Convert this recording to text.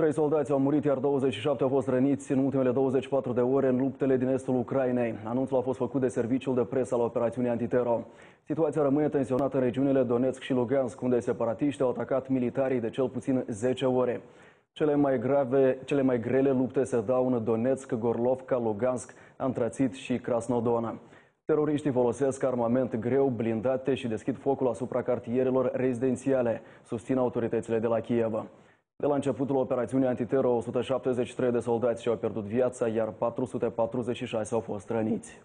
Trei soldați au murit, iar 27 au fost răniți în ultimele 24 de ore în luptele din estul Ucrainei. Anunțul a fost făcut de serviciul de presă al operațiunii antitero. Situația rămâne tensionată în regiunile Donetsk și Lugansk, unde separatiști au atacat militarii de cel puțin 10 ore. Cele mai, grave, cele mai grele lupte se dau în Donetsk, Gorlovka, Lugansk, Antrațit și Krasnodona. Teroriștii folosesc armament greu, blindate și deschid focul asupra cartierelor rezidențiale, susțin autoritățile de la Kiev. De la începutul operațiunii antiteror, 173 de soldați și-au pierdut viața, iar 446 au fost răniți.